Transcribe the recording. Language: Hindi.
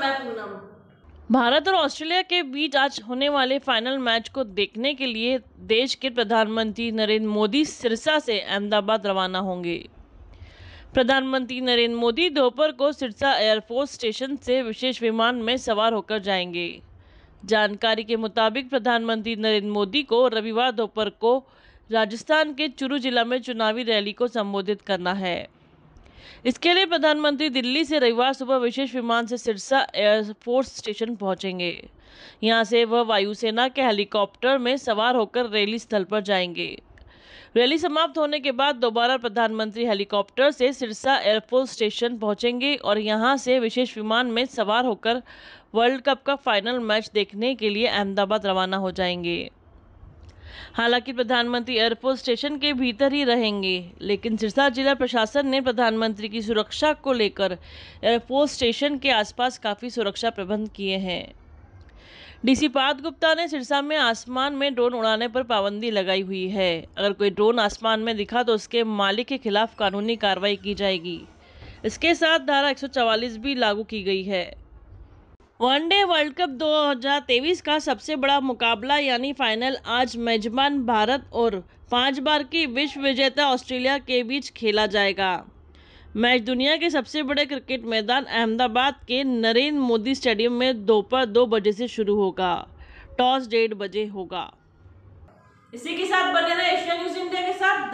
मैं पूनम भारत और ऑस्ट्रेलिया के बीच आज होने वाले फाइनल मैच को देखने के लिए देश के प्रधानमंत्री नरेंद्र मोदी सिरसा से अहमदाबाद रवाना होंगे प्रधानमंत्री नरेंद्र मोदी दोपहर को सिरसा एयरफोर्स स्टेशन से विशेष विमान में सवार होकर जाएंगे जानकारी के मुताबिक प्रधानमंत्री नरेंद्र मोदी को रविवार दोपहर को राजस्थान के चुरू जिला में चुनावी रैली को संबोधित करना है इसके लिए प्रधानमंत्री दिल्ली से रविवार सुबह विशेष विमान से सिरसा एयरफोर्स स्टेशन पहुंचेंगे यहां से वह वायुसेना के हेलीकॉप्टर में सवार होकर रैली स्थल पर जाएंगे रैली समाप्त होने के बाद दोबारा प्रधानमंत्री हेलीकॉप्टर से सिरसा एयरफोर्स स्टेशन पहुंचेंगे और यहां से विशेष विमान में सवार होकर वर्ल्ड कप का फाइनल मैच देखने के लिए अहमदाबाद रवाना हो जाएंगे हालांकि प्रधानमंत्री एयरपोर्ट स्टेशन के भीतर ही रहेंगे लेकिन सिरसा जिला प्रशासन ने प्रधानमंत्री की सुरक्षा को लेकर एयरपोर्ट स्टेशन के आसपास काफ़ी सुरक्षा प्रबंध किए हैं डीसी पार्थ गुप्ता ने सिरसा में आसमान में ड्रोन उड़ाने पर पाबंदी लगाई हुई है अगर कोई ड्रोन आसमान में दिखा तो उसके मालिक के खिलाफ कानूनी कार्रवाई की जाएगी इसके साथ धारा 144 भी लागू की गई है वनडे वर्ल्ड कप 2023 का सबसे बड़ा मुकाबला यानी फाइनल आज मेजबान भारत और पांच बार की विश्व विजेता ऑस्ट्रेलिया के बीच खेला जाएगा मैच दुनिया के सबसे बड़े क्रिकेट मैदान अहमदाबाद के नरेंद्र मोदी स्टेडियम में दोपहर दो बजे से शुरू होगा टॉस डेढ़ बजे होगा इसी के साथ बने रहे एशिया न्यूज इंडिया के साथ